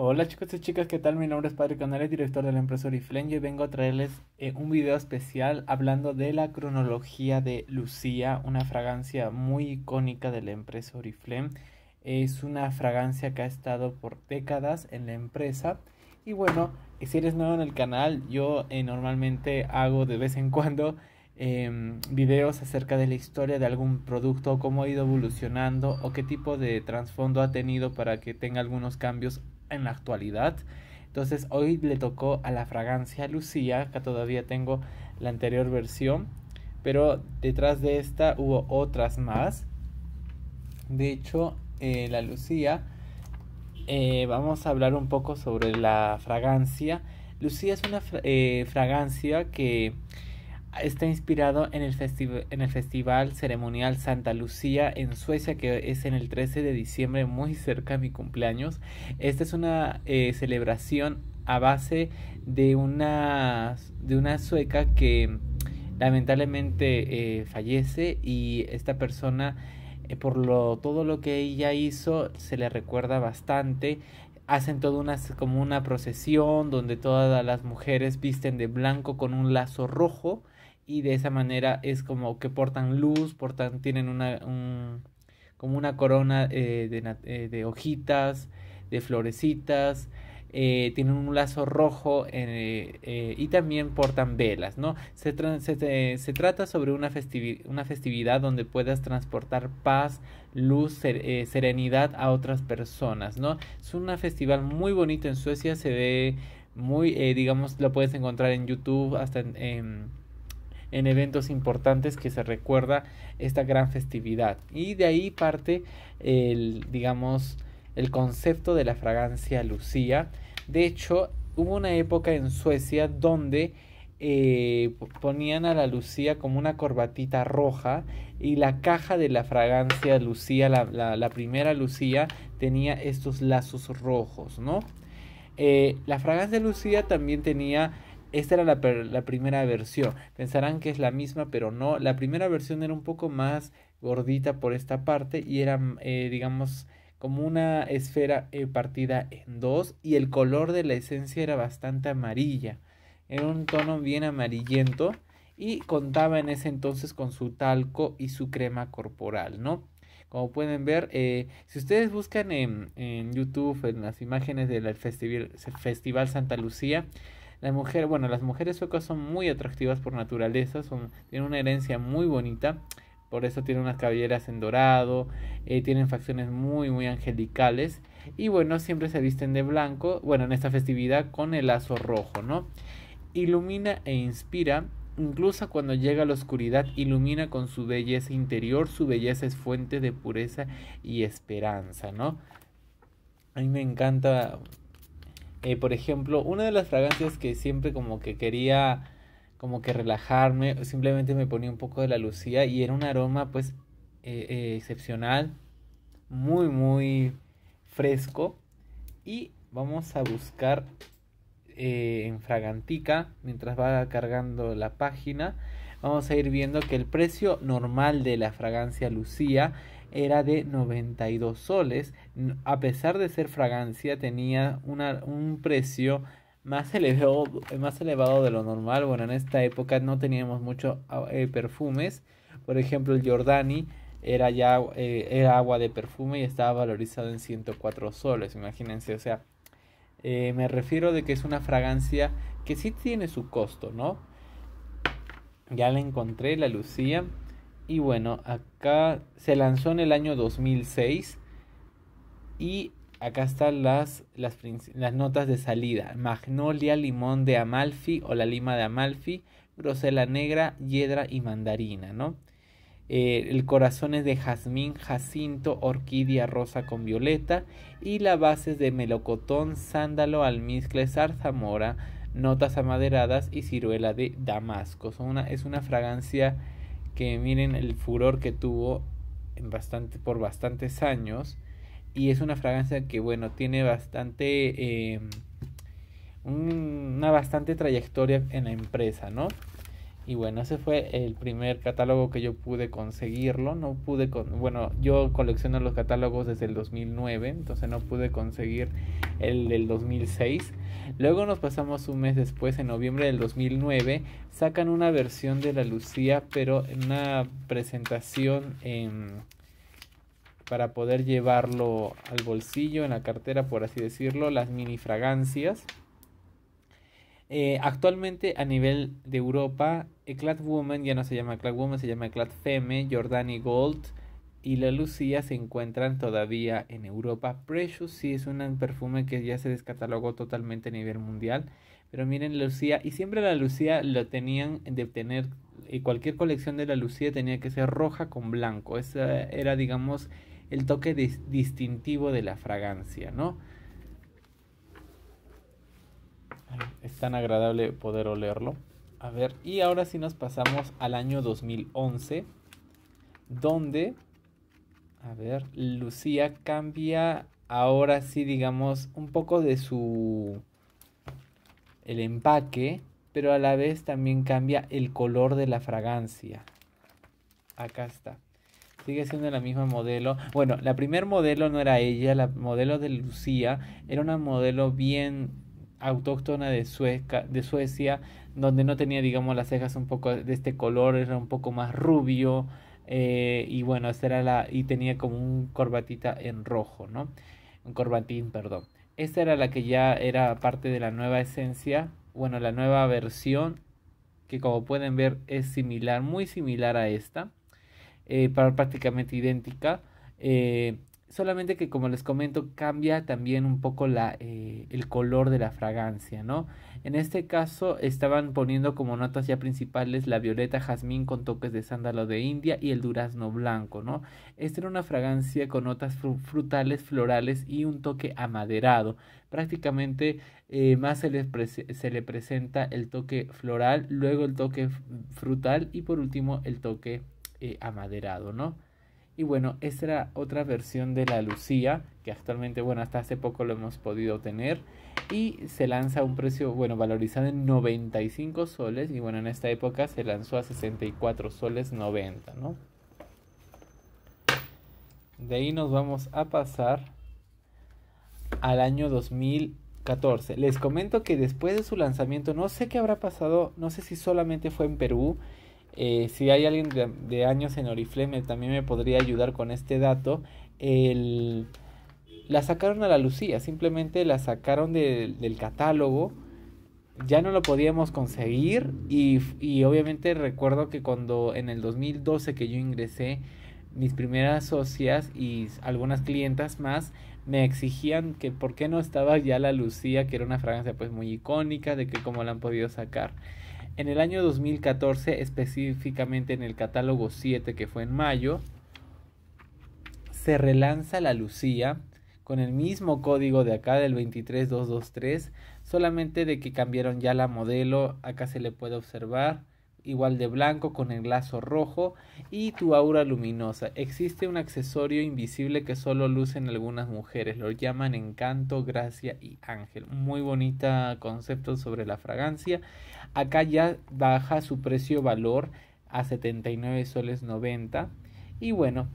Hola chicos y chicas, ¿qué tal? Mi nombre es Padre Canales, director de la empresa Oriflame. hoy vengo a traerles eh, un video especial hablando de la cronología de Lucía, una fragancia muy icónica de la empresa Oriflame. Es una fragancia que ha estado por décadas en la empresa. Y bueno, si eres nuevo en el canal, yo eh, normalmente hago de vez en cuando em, videos acerca de la historia de algún producto, cómo ha ido evolucionando o qué tipo de trasfondo ha tenido para que tenga algunos cambios en la actualidad. Entonces hoy le tocó a la fragancia Lucía, que todavía tengo la anterior versión, pero detrás de esta hubo otras más. De hecho, eh, la Lucía, eh, vamos a hablar un poco sobre la fragancia. Lucía es una eh, fragancia que está inspirado en el, en el, Festival Ceremonial Santa Lucía en Suecia, que es en el 13 de diciembre, muy cerca de mi cumpleaños. Esta es una eh, celebración a base de una, de una sueca que lamentablemente eh, fallece y esta persona, eh, por lo, todo lo que ella hizo, se le recuerda bastante hacen toda como una procesión donde todas las mujeres visten de blanco con un lazo rojo y de esa manera es como que portan luz, portan, tienen una, como una corona eh, eh, de, hojitas, de florecitas, eh, tienen un lazo rojo y también portan velas, ¿no? Se, se, trata sobre una, una, festividad donde puedas transportar paz, luz, serenidad a otras personas, ¿no? Es un festival muy bonito en Suecia, se ve muy, digamos, lo puedes encontrar en YouTube, hasta en en eventos importantes que se recuerda esta gran festividad. Y de ahí parte el, digamos, el concepto de la fragancia Lucía. De hecho, hubo una época en Suecia donde eh, ponían a la Lucía como una corbatita roja y la caja de la fragancia Lucía, la, primera Lucía, tenía estos lazos rojos, ¿no? Eh, la fragancia Lucía también tenía esta era la, la, primera versión. Pensarán que es la misma, pero no. La primera versión era un poco más gordita por esta parte y era, eh, digamos, como una esfera eh, partida en dos y el color de la esencia era bastante amarilla. Era un tono bien amarillento y contaba en ese entonces con su talco y su crema corporal, ¿no? Como pueden ver, eh, si ustedes buscan en, en, YouTube en las imágenes del Festival Santa Lucía, las mujeres, bueno, las mujeres suecas son muy atractivas por naturaleza, son, tienen una herencia muy bonita, por eso tienen unas cabelleras en dorado, eh, tienen facciones muy, muy angelicales y bueno, siempre se visten de blanco, bueno, en esta festividad con el lazo rojo, ¿no? Ilumina e inspira incluso cuando llega la oscuridad, ilumina con su belleza interior, su belleza es fuente de pureza y esperanza, ¿no? A mí me encanta eh, por ejemplo, una de las fragancias que siempre como que quería como que relajarme, simplemente me ponía un poco de la lucía y era un aroma pues eh, eh, excepcional, muy muy fresco y vamos a buscar en Fragantica mientras va cargando la página vamos a ir viendo que el precio normal de la fragancia lucía era de 92 soles. A pesar de ser fragancia, tenía una, un precio más elevado, más elevado de lo normal. Bueno, en esta época no teníamos muchos eh, perfumes. Por ejemplo, el Jordani era ya eh, era agua de perfume y estaba valorizado en 104 soles. Imagínense, o sea, eh, me refiero de que es una fragancia que sí tiene su costo, ¿no? Ya la encontré, la lucía. Y bueno, acá se lanzó en el año 2006 y acá están las, las, notas de salida. Magnolia, limón de Amalfi o la lima de Amalfi, grosela negra, yedra y mandarina, ¿no? Eh, el corazón es de jazmín, jacinto, orquídea rosa con violeta y la base es de melocotón, sándalo, almizcle, zarzamora, notas amaderadas y ciruela de damasco. una, es una fragancia que miren el furor que tuvo en bastante, por bastantes años. Y es una fragancia que, bueno, tiene bastante... Eh, una bastante trayectoria en la empresa, ¿no? Y bueno, ese fue el primer catálogo que yo pude conseguirlo. No pude, bueno, yo colecciono los catálogos desde el 2009, entonces no pude conseguir el del 2006. Luego nos pasamos un mes después, en noviembre del 2009, sacan una versión de la Lucía, pero una presentación em, para poder llevarlo al bolsillo, en la cartera, por así decirlo, las mini fragancias. Eh, actualmente a nivel de Europa, Eclat eh, Woman ya no se llama Eclat Woman, se llama Eclat Feme Jordani Gold y La Lucía se encuentran todavía en Europa. Precious sí es un perfume que ya se descatalogó totalmente a nivel mundial. Pero miren, la Lucía, y siempre la Lucía lo tenían de tener, y eh, cualquier colección de la Lucía tenía que ser roja con blanco. Ese era, digamos, el toque distintivo de la fragancia, ¿no? Es tan agradable poder olerlo. A ver, y ahora sí nos pasamos al año 2011, donde, a ver, Lucía cambia ahora sí, digamos, un poco de su... el empaque, pero a la vez también cambia el color de la fragancia. Acá está. Sigue siendo la misma modelo. Bueno, la primer modelo no era ella, la modelo de Lucía era una modelo bien autóctona de, de Suecia, donde no tenía, digamos, las cejas un poco de este color, era un poco más rubio, eh, y bueno, esta era la, y tenía como un corbatita en rojo, ¿no? Un corbatín, perdón. Esta era la que ya era parte de la nueva esencia, bueno, la nueva versión, que como pueden ver es similar, muy similar a esta, eh, prácticamente idéntica. Eh, Solamente que como les comento cambia también un poco la, eh, el color de la fragancia, ¿no? En este caso estaban poniendo como notas ya principales la violeta jazmín con toques de sándalo de India y el durazno blanco, ¿no? Esta era una fragancia con notas frutales, florales y un toque amaderado. Prácticamente eh, más se le, se le presenta el toque floral, luego el toque frutal y por último el toque eh, amaderado, ¿no? Y bueno, esta era otra versión de la Lucía, que actualmente, bueno, hasta hace poco lo hemos podido tener. Y se lanza a un precio, bueno, valorizado en 95 soles. Y bueno, en esta época se lanzó a 64 soles 90, ¿no? De ahí nos vamos a pasar al año 2014. Les comento que después de su lanzamiento, no sé qué habrá pasado, no sé si solamente fue en Perú, eh, si hay alguien de, años en Oriflame también me podría ayudar con este dato. El, la sacaron a la Lucía, simplemente la sacaron del catálogo. Ya no lo podíamos conseguir y, y, obviamente recuerdo que cuando en el 2012 que yo ingresé, mis primeras socias y algunas clientas más me exigían que por qué no estaba ya la Lucía, que era una fragancia pues muy icónica, de que cómo la han podido sacar. En el año 2014, específicamente en el catálogo 7 que fue en mayo, se relanza la Lucía con el mismo código de acá del 23223, solamente de que cambiaron ya la modelo, acá se le puede observar igual de blanco con el lazo rojo y tu aura luminosa. Existe un accesorio invisible que solo lucen algunas mujeres, lo llaman encanto, gracia y ángel. Muy bonita concepto sobre la fragancia. Acá ya baja su precio valor a 79 soles 90. Y bueno,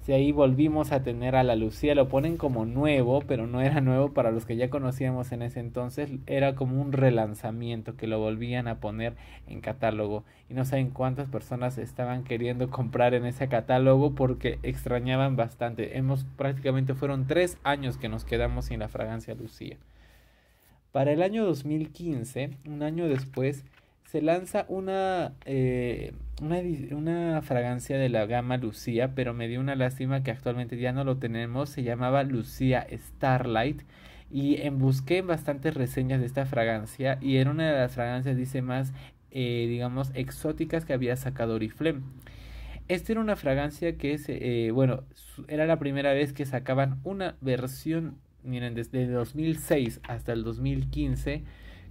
si ahí volvimos a tener a la Lucía, lo ponen como nuevo, pero no era nuevo para los que ya conocíamos en ese entonces, era como un relanzamiento que lo volvían a poner en catálogo. Y no saben cuántas personas estaban queriendo comprar en ese catálogo porque extrañaban bastante. Hemos prácticamente fueron tres años que nos quedamos sin la fragancia Lucía. Para el año 2015, un año después, se lanza una, eh, una, fragancia de la gama Lucía, pero me dio una lástima que actualmente ya no lo tenemos. Se llamaba Lucía Starlight. Y en, busqué bastantes reseñas de esta fragancia. Y era una de las fragancias, dice más, eh, digamos, exóticas que había sacado Oriflame. Esta era una fragancia que es, eh, bueno, era la primera vez que sacaban una versión Miren, desde 2006 hasta el 2015,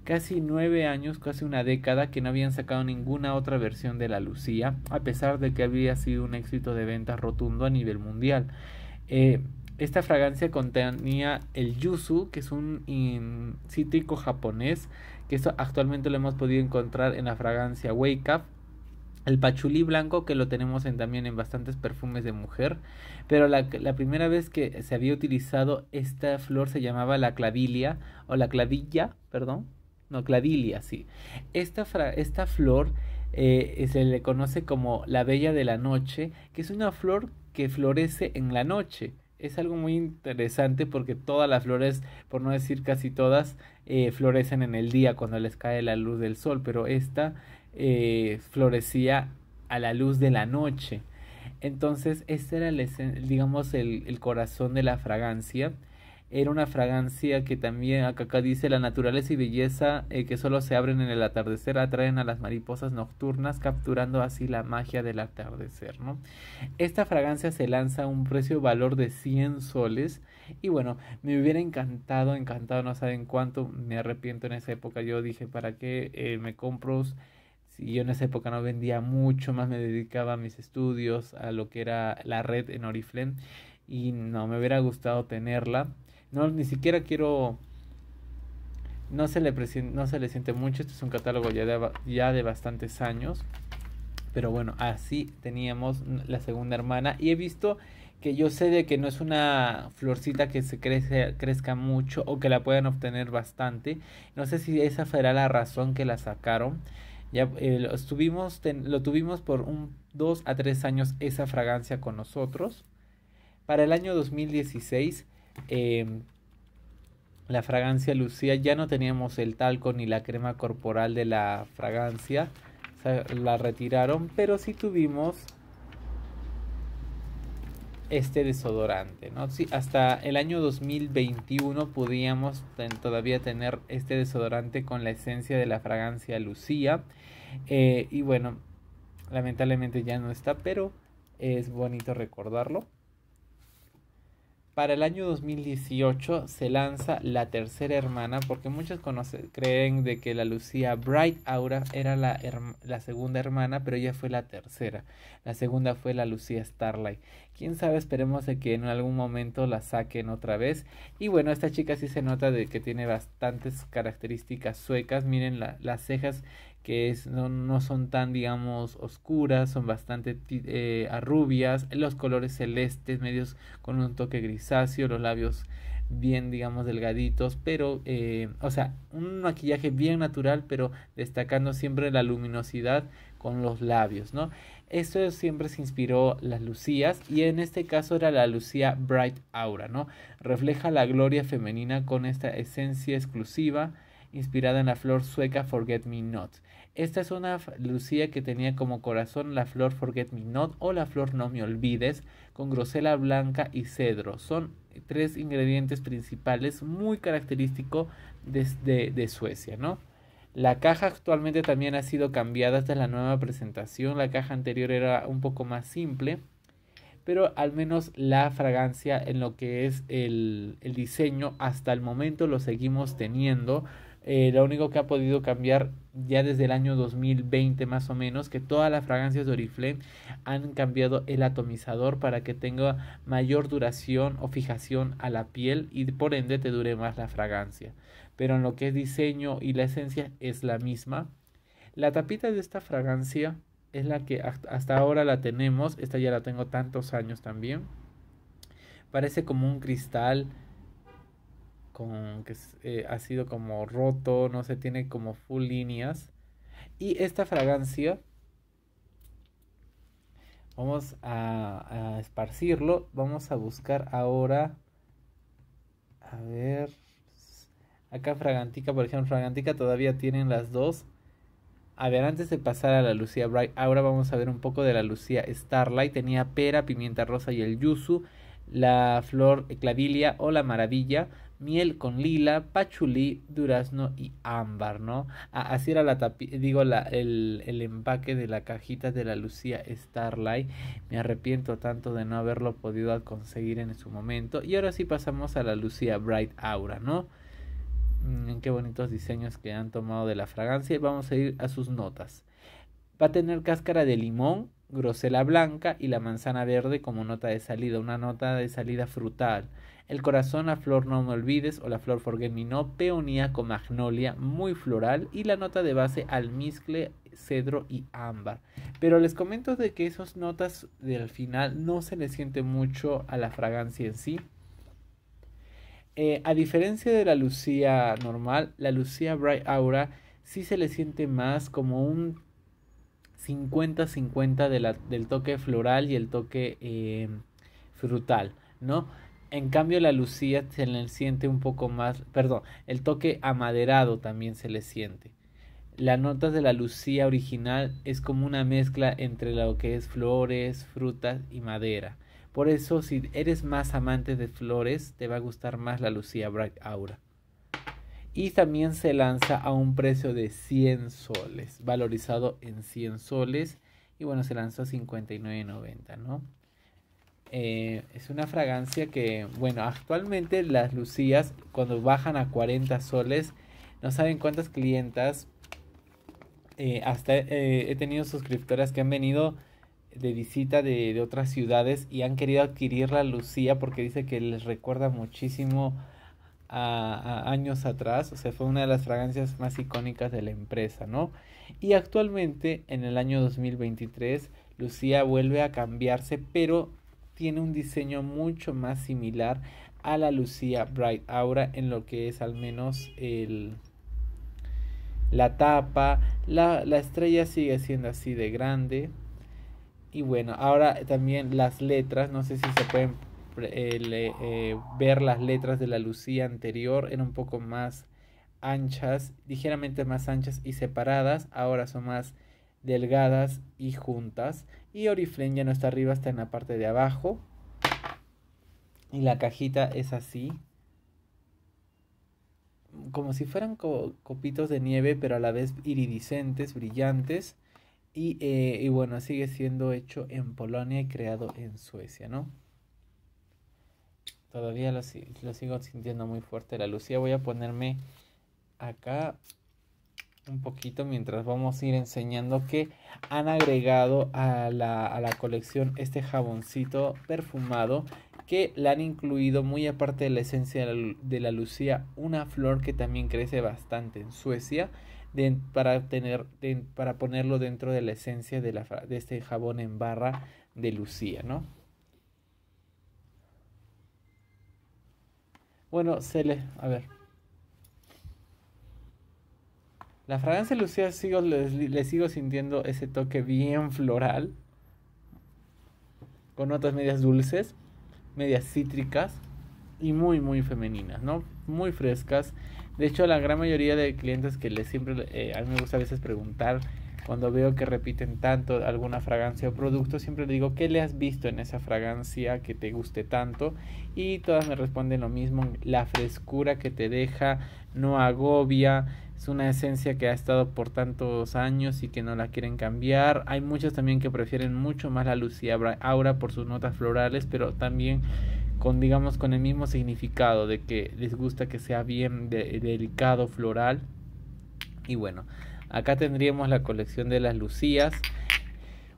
casi nueve años, casi una década que no habían sacado ninguna otra versión de la Lucía, a pesar de que había sido un éxito de ventas rotundo a nivel mundial. Eh, esta fragancia contenía el yuzu, que es un cítrico japonés, que actualmente lo hemos podido encontrar en la fragancia Wake Up, el pachulí blanco que lo tenemos en, también en bastantes perfumes de mujer, pero la, primera vez que se había utilizado esta flor se llamaba la clavilia o la clavilla, perdón, no, clavilia, sí. Esta, esta flor eh, se le conoce como la bella de la noche, que es una flor que florece en la noche. Es algo muy interesante porque todas las flores, por no decir casi todas, eh, florecen en el día cuando les cae la luz del sol, pero esta eh, florecía a la luz de la noche. Entonces, este era, el, digamos, el, el, corazón de la fragancia. Era una fragancia que también, acá, acá dice, la naturaleza y belleza eh, que solo se abren en el atardecer atraen a las mariposas nocturnas, capturando así la magia del atardecer, ¿no? Esta fragancia se lanza a un precio valor de 100 soles. Y bueno, me hubiera encantado, encantado, no saben cuánto, me arrepiento en esa época. Yo dije, ¿para qué eh, me compro si yo en esa época no vendía mucho, más me dedicaba a mis estudios, a lo que era la red en Oriflame y no me hubiera gustado tenerla. No, ni siquiera quiero no se le no se le siente mucho este es un catálogo ya de, ya de bastantes años pero bueno así teníamos la segunda hermana y he visto que yo sé de que no es una florcita que se crece, crezca mucho o que la puedan obtener bastante no sé si esa será la razón que la sacaron ya eh, lo, tuvimos, lo tuvimos por un 2 a tres años esa fragancia con nosotros. Para el año 2016, em, la fragancia Lucía ya no teníamos el talco ni la crema corporal de la fragancia. la retiraron, pero sí tuvimos este desodorante, ¿no? hasta el año 2021 podíamos todavía tener este desodorante con la esencia de la fragancia Lucía. Eh, y bueno, lamentablemente ya no está, pero es bonito recordarlo. Para el año 2018 se lanza la tercera hermana, porque muchos creen de que la Lucía Bright Aura era la, la, segunda hermana, pero ella fue la tercera. La segunda fue la Lucía Starlight quién sabe, esperemos de que en algún momento la saquen otra vez. Y bueno, esta chica sí se nota de que tiene bastantes características suecas. Miren las cejas que no, no, son tan, digamos, oscuras, son bastante eh, arrubias rubias, los colores celestes, medios con un toque grisáceo, los labios bien, digamos, delgaditos, pero, eh, o sea, un maquillaje bien natural, pero destacando siempre la luminosidad con los labios, ¿no? Esto siempre se inspiró las Lucías y en este caso era la Lucía Bright Aura, ¿no? Refleja la gloria femenina con esta esencia exclusiva inspirada en la flor sueca Forget Me Not. Esta es una lucía que tenía como corazón la flor Forget Me Not o la flor No Me Olvides con grosela blanca y cedro. Son tres ingredientes principales muy característicos de Suecia, ¿no? La caja actualmente también ha sido cambiada, hasta la nueva presentación, la caja anterior era un poco más simple, pero al menos la fragancia en lo que es el, diseño hasta el momento lo seguimos teniendo. Eh, lo único que ha podido cambiar ya desde el año 2020 más o menos, que todas las fragancias de Oriflame han cambiado el atomizador para que tenga mayor duración o fijación a la piel y por ende te dure más la fragancia pero en lo que es diseño y la esencia es la misma. La tapita de esta fragancia es la que hasta ahora la tenemos, esta ya la tengo tantos años también. Parece como un cristal con, que eh, ha sido como roto, no se tiene como full líneas. Y esta fragancia vamos a esparcirlo, vamos a buscar ahora, a ver, Acá Fragantica, por ejemplo, Fragantica todavía tienen las dos. A ver, antes de pasar a la Lucía Bright, Aura vamos a ver un poco de la Lucía Starlight. Tenía pera, pimienta rosa y el yuzu, la flor eh, clavilia o la maravilla, miel con lila, pachulí, durazno y ámbar, ¿no? Así era la digo, el, el empaque de la cajita de la Lucía Starlight. Me arrepiento tanto de no haberlo podido conseguir en su momento. Y ahora sí pasamos a la Lucía Bright Aura, ¿no? Mm, qué bonitos diseños que han tomado de la fragancia. Y vamos a ir a sus notas. Va a tener cáscara de limón, grosela blanca y la manzana verde como nota de salida, una nota de salida frutal. El corazón, la flor no me olvides o la flor forget me no, peonía con magnolia, muy floral y la nota de base almizcle, cedro y ámbar. Pero les comento de que esas notas del final no se le siente mucho a la fragancia en sí, eh, a diferencia de la Lucía normal, la Lucía Bright Aura sí se le siente más como un 50-50 del toque floral y el toque eh, frutal, ¿no? En cambio la Lucía se le siente un poco más, perdón, el toque amaderado también se le siente. Las notas de la Lucía original es como una mezcla entre lo que es flores, frutas y madera. Por eso, si eres más amante de flores, te va a gustar más la Lucía Bright Aura. Y también se lanza a un precio de 100 soles, valorizado en 100 soles. Y bueno, se lanzó a 59.90, ¿no? Eh, es una fragancia que, bueno, actualmente las lucías, cuando bajan a 40 soles, no saben cuántas clientas, eh, hasta eh, he tenido suscriptoras que han venido de visita de, de, otras ciudades y han querido adquirir la Lucía porque dice que les recuerda muchísimo a, años atrás, o sea, fue una de las fragancias más icónicas de la empresa, ¿no? Y actualmente, en el año 2023, Lucía vuelve a cambiarse, pero tiene un diseño mucho más similar a la Lucía Bright Aura en lo que es al menos el, la tapa, la, la estrella sigue siendo así de grande, y bueno, ahora también las letras, no sé si se pueden eh, eh, ver las letras de la Lucía anterior, eran un poco más anchas, ligeramente más anchas y separadas, ahora son más delgadas y juntas. Y Oriflame ya no está arriba, está en la parte de abajo. Y la cajita es así, como si fueran copitos de nieve, pero a la vez iridiscentes, brillantes. Eh, y, bueno, sigue siendo hecho en Polonia y creado en Suecia, ¿no? Todavía lo, sigo sintiendo muy fuerte la lucía. Voy a ponerme acá un poquito mientras vamos a ir enseñando que han agregado a la, colección este jaboncito perfumado que le han incluido muy aparte de la esencia de la lucía una flor que también crece bastante en Suecia para, tener, para ponerlo dentro de la esencia de, de este jabón en barra de Lucía, ¿no? Bueno, se A ver. La fragancia Lucía sigo, le, sigo sintiendo ese toque bien floral, con notas medias dulces, medias cítricas y muy, muy femeninas, ¿no? Muy frescas de hecho, la gran mayoría de clientes que les siempre, eh, a mí me gusta a veces preguntar, cuando veo que repiten tanto alguna fragancia o producto, siempre le digo, ¿qué le has visto en esa fragancia que te guste tanto? Y todas me responden lo mismo, la frescura que te deja, no agobia, es una esencia que ha estado por tantos años y que no la quieren cambiar. Hay muchas también que prefieren mucho más la Lucía Aura por sus notas florales, pero también con digamos con el mismo significado de que les gusta que sea bien delicado, floral. Y bueno, acá tendríamos la colección de las lucías.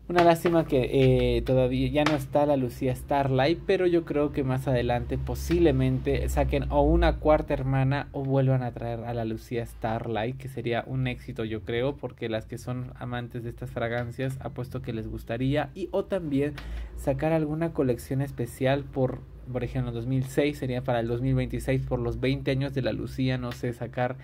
Una lástima que eh, todavía ya no está la Lucía Starlight, pero yo creo que más adelante posiblemente saquen o una cuarta hermana o vuelvan a traer a la Lucía Starlight, que sería un éxito yo creo, porque las que son amantes de estas fragancias apuesto que les gustaría, y o también sacar alguna colección especial por por ejemplo, en 2006, sería para el 2026, por los 20 años de la Lucía, no sé, sacar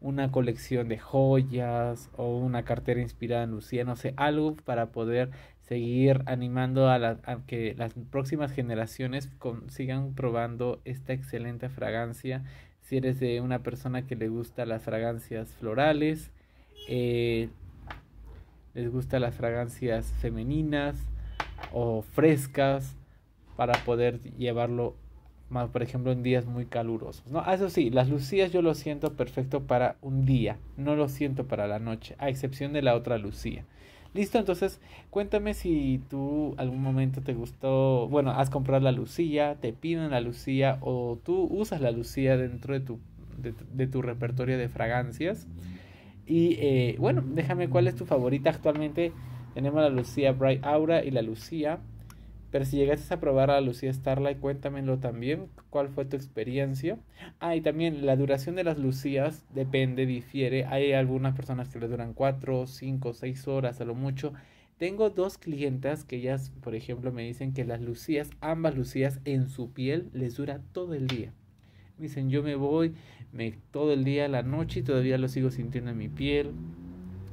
una colección de joyas o una cartera inspirada en Lucía, no sé, algo para poder seguir animando a, que las próximas generaciones sigan probando esta excelente fragancia. Si eres de una persona que le gusta las fragancias florales, eh, les gusta las fragancias femeninas o frescas, para poder llevarlo más, por ejemplo, en días muy calurosos. ¿no? Ah, eso sí, las lucías yo lo siento perfecto para un día, no lo siento para la noche, a excepción de la otra lucía. Listo, entonces cuéntame si tú algún momento te gustó, bueno, has comprado la lucía, te piden la lucía o tú usas la lucía dentro de tu, repertorio de fragancias. Y eh, bueno, déjame cuál es tu favorita actualmente. Tenemos la lucía Bright Aura y la lucía pero si llegaste a probar a Lucía Starlight, cuéntamelo también, cuál fue tu experiencia. Ah, y también la duración de las Lucías depende, difiere. Hay algunas personas que le duran 4, 5, 6 horas a lo mucho. Tengo dos clientas que ellas, por ejemplo, me dicen que las Lucías, ambas Lucías en su piel les dura todo el día. dicen, yo me voy me, todo el día, la noche y todavía lo sigo sintiendo en mi piel.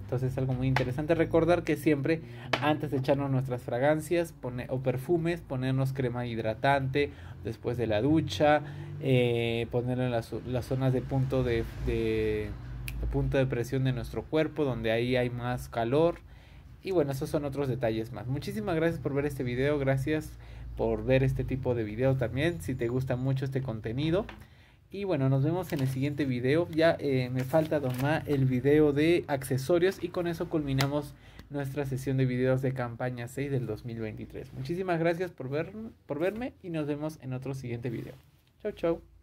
Entonces es algo muy interesante recordar que siempre antes de echarnos nuestras fragancias o perfumes, ponernos crema hidratante después de la ducha, eh, en las, zonas de punto de, de, punto de presión de nuestro cuerpo donde ahí hay más calor. Y bueno, esos son otros detalles más. Muchísimas gracias por ver este video, gracias por ver este tipo de video también. Si te gusta mucho este contenido. Y bueno, nos vemos en el siguiente video. Ya eh, me falta tomar el video de accesorios y con eso culminamos nuestra sesión de videos de campaña 6 del 2023. Muchísimas gracias por, por verme y nos vemos en otro siguiente video. Chau, chau.